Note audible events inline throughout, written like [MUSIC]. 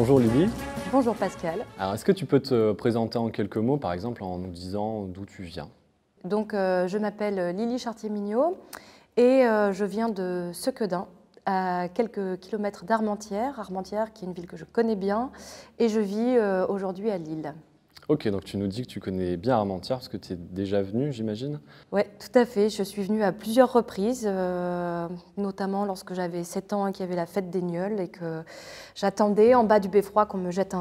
Bonjour Lili. Bonjour Pascal. Alors est-ce que tu peux te présenter en quelques mots, par exemple en nous disant d'où tu viens Donc euh, je m'appelle Lily Chartier-Mignot et euh, je viens de Sequedin, à quelques kilomètres d'Armentières. Armentières qui est une ville que je connais bien et je vis euh, aujourd'hui à Lille. Ok, donc tu nous dis que tu connais bien Armentières parce que tu es déjà venu, j'imagine Oui, tout à fait. Je suis venue à plusieurs reprises, euh, notamment lorsque j'avais 7 ans et qu'il y avait la fête des Gnolls et que j'attendais en bas du beffroi qu'on me jette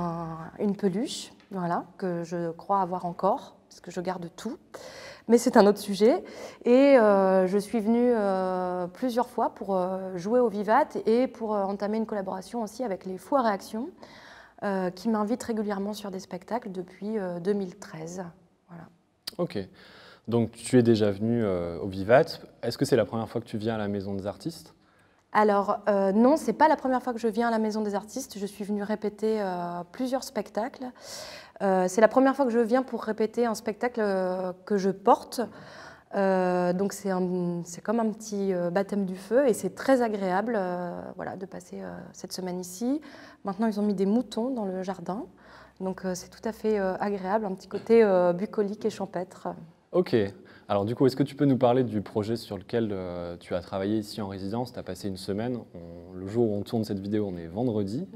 une peluche, voilà, que je crois avoir encore, parce que je garde tout. Mais c'est un autre sujet. Et euh, je suis venue euh, plusieurs fois pour jouer au Vivat et pour entamer une collaboration aussi avec les Foires Réactions. Euh, qui m'invite régulièrement sur des spectacles depuis 2013. Euh, voilà. Ok. Donc tu es déjà venu euh, au Vivat. Est-ce que c'est la première fois que tu viens à la Maison des Artistes alors non, non, c'est pas la première fois que je viens à la Maison des Artistes. Je suis venue répéter plusieurs spectacles. c'est la première fois que je viens pour répéter un spectacle que je porte. Euh, donc c'est comme un petit euh, baptême du feu et c'est très agréable euh, voilà, de passer cette semaine ici. Maintenant, ils ont mis des moutons dans le jardin, donc c'est tout à fait agréable, un petit côté bucolique et champêtre. Ok. Alors du coup, est-ce que tu peux nous parler du projet sur lequel tu as travaillé ici en résidence Tu as passé une semaine. le jour où on tourne cette vidéo, on est vendredi.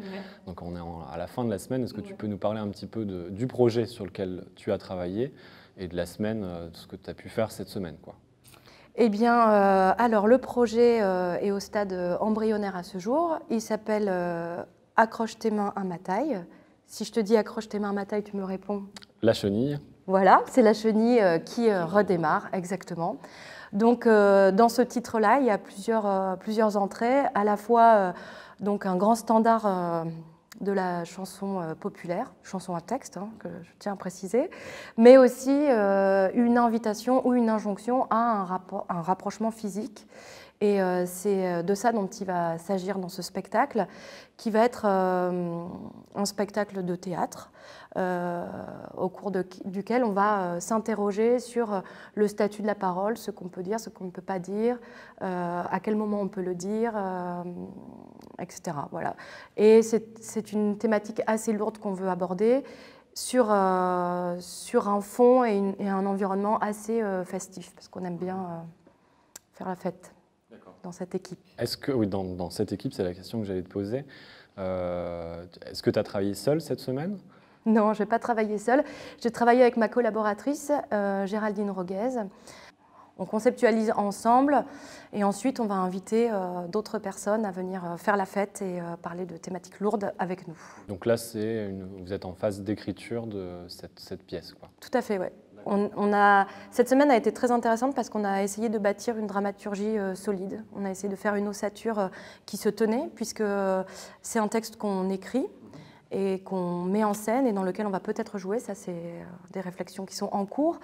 Donc on est à la fin de la semaine. Est-ce que tu peux nous parler un petit peu du projet sur lequel tu as travaillé et de la semaine, euh, ce que tu as pu faire cette semaine. Quoi. Eh bien, euh, alors le projet euh, est au stade embryonnaire à ce jour. Il s'appelle Accroche tes mains à ma taille. Si je te dis accroche tes mains à ma taille, tu me réponds La chenille. Voilà, c'est la chenille qui redémarre, exactement. Donc, dans ce titre-là, il y a plusieurs, plusieurs entrées, à la fois donc un grand standard de la chanson euh, populaire, chanson à texte, hein, que je tiens à préciser, mais aussi euh, une invitation ou une injonction à un, un rapprochement physique et euh, c'est euh, de ça dont il va s'agir dans ce spectacle, qui va être euh, un spectacle de théâtre, au cours duquel on va s'interroger sur le statut de la parole, ce qu'on peut dire, ce qu'on ne peut pas dire, à quel moment on peut le dire, etc. Voilà. Et c'est une thématique assez lourde qu'on veut aborder. Sur, un fond et, un environnement assez festif, parce qu'on aime bien faire la fête dans cette équipe Est-ce que, oui, dans, cette équipe, c'est la question que j'allais te poser. Euh, est-ce que tu as travaillé seule cette semaine Non, je n'ai pas travaillé seule. J'ai travaillé avec ma collaboratrice, euh, Géraldine Roguez. On conceptualise ensemble et ensuite on va inviter euh, d'autres personnes à venir faire la fête et parler de thématiques lourdes avec nous. Donc là, une, vous êtes en phase d'écriture de cette, pièce quoi. Tout à fait, oui cette semaine a été très intéressante parce qu'on a essayé de bâtir une dramaturgie euh, solide. On a essayé de faire une ossature euh, qui se tenait, puisque euh, c'est un texte qu'on écrit, et qu'on met en scène et dans lequel on va peut-être jouer. Ça, c'est euh, des réflexions qui sont en cours.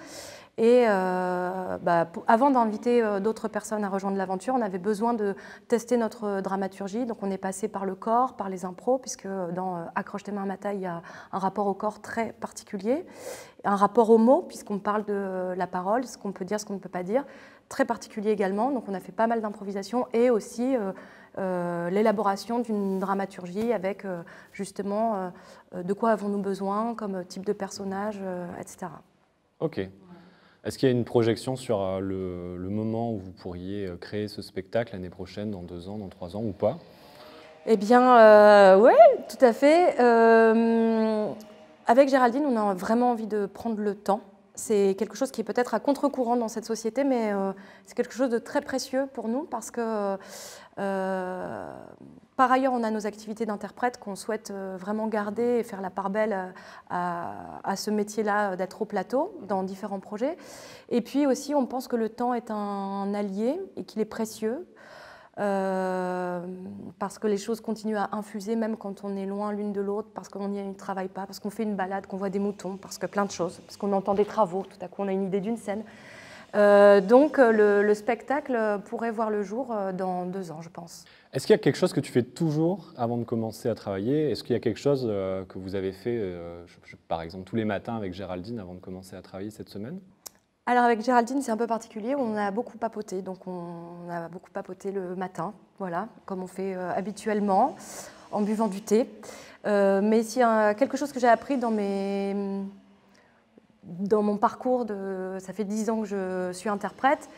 Et euh, bah, avant d'inviter euh, d'autres personnes à rejoindre l'aventure, on avait besoin de tester notre dramaturgie. Donc on est passé par le corps, par les impros, puisque dans Accroche tes mains à ma taille, il y a un rapport au corps très particulier, un rapport aux mots, puisqu'on parle de la parole, ce qu'on peut dire, ce qu'on ne peut pas dire, très particulier également. Donc on a fait pas mal d'improvisation et aussi... Euh, l'élaboration d'une dramaturgie avec euh, justement euh, de quoi avons-nous besoin comme type de personnage, etc. Ok. Est-ce qu'il y a une projection sur le, le, moment où vous pourriez créer ce spectacle l'année prochaine, dans deux ans, dans trois ans ou pas Eh bien, oui, tout à fait. avec Géraldine, on a vraiment envie de prendre le temps c'est quelque chose qui est peut-être à contre-courant dans cette société, mais euh, c'est quelque chose de très précieux pour nous parce que, euh, par ailleurs, on a nos activités d'interprète qu'on souhaite euh, vraiment garder et faire la part belle à ce métier-là d'être au plateau dans différents projets. Et puis aussi, on pense que le temps est un allié et qu'il est précieux. Euh, parce que les choses continuent à infuser même quand on est loin l'une de l'autre, parce qu'on n'y travaille pas, parce qu'on fait une balade, qu'on voit des moutons, parce que plein de choses, parce qu'on entend des travaux, tout à coup on a une idée d'une scène. Euh, donc euh, le, spectacle pourrait voir le jour dans deux ans, je pense. Est-ce qu'il y a quelque chose que tu fais toujours avant de commencer à travailler Est-ce qu'il y a quelque chose que vous avez fait, par exemple, tous les matins avec Géraldine avant de commencer à travailler cette semaine alors avec Géraldine, c'est un peu particulier. On a beaucoup papoté, donc on a beaucoup papoté le matin, voilà, comme on fait euh, habituellement, en buvant du thé. Euh, mais s'il y a quelque chose que j'ai appris dans mes dans mon parcours de ça fait dix ans que je suis interprète,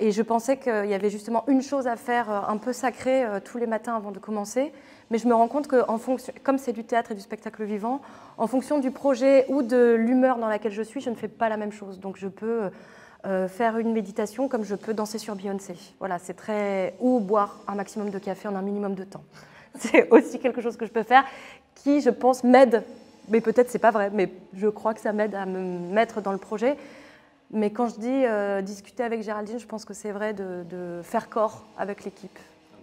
et je pensais qu'il y avait justement une chose à faire euh, un peu sacrée euh, tous les matins avant de commencer. Mais je me rends compte que, fonction, comme c'est du théâtre et du spectacle vivant, en fonction du projet ou de l'humeur dans laquelle je suis, je ne fais pas la même chose. Donc je peux euh, faire une méditation comme je peux danser sur Beyoncé. Voilà, c'est très. ou boire un maximum de café en un minimum de temps. [LAUGHS] C'est aussi quelque chose que je peux faire qui, je pense, m'aide. Mais peut-être c'est pas vrai, mais je crois que ça m'aide à me mettre dans le projet. Mais quand je dis euh, discuter avec Géraldine, je pense que c'est vrai de, faire corps avec l'équipe.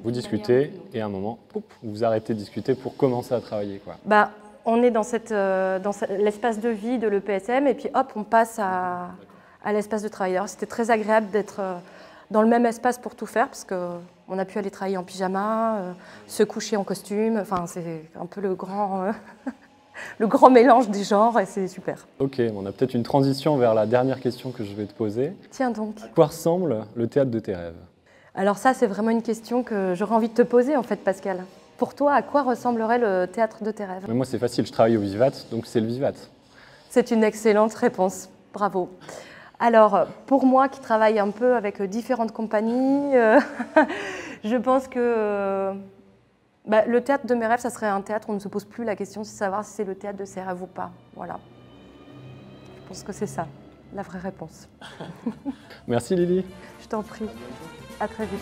Vous discutez et à un moment, vous vous arrêtez de discuter pour commencer à travailler. Quoi. Bah, on est dans, cette, euh, dans l'espace de vie de l'EPSM et puis hop, on passe à, à l'espace de travail. c'était très agréable d'être euh, dans le même espace pour tout faire parce qu'on a pu aller travailler en pyjama, se coucher en costume. Enfin, c'est un peu le grand. [LAUGHS] le grand mélange des genres et c'est super. Ok, on a peut-être une transition vers la dernière question que je vais te poser. Tiens donc. À quoi ressemble le théâtre de tes rêves Alors ça, c'est vraiment une question que j'aurais envie de te poser en fait, Pascal. Pour toi, à quoi ressemblerait le théâtre de tes rêves Moi, c'est facile, je travaille au Vivat, donc c'est le Vivat. C'est une excellente réponse, bravo. Alors, pour moi qui travaille un peu avec différentes compagnies, euh, [LAUGHS] je pense que euh, bah, le théâtre de mes rêves, ça serait un théâtre où on ne se pose plus la question de savoir si c'est le théâtre de ses rêves ou pas. Voilà. Je pense que c'est ça, la vraie réponse. [LAUGHS] Merci Lily. Je t'en prie. À très vite.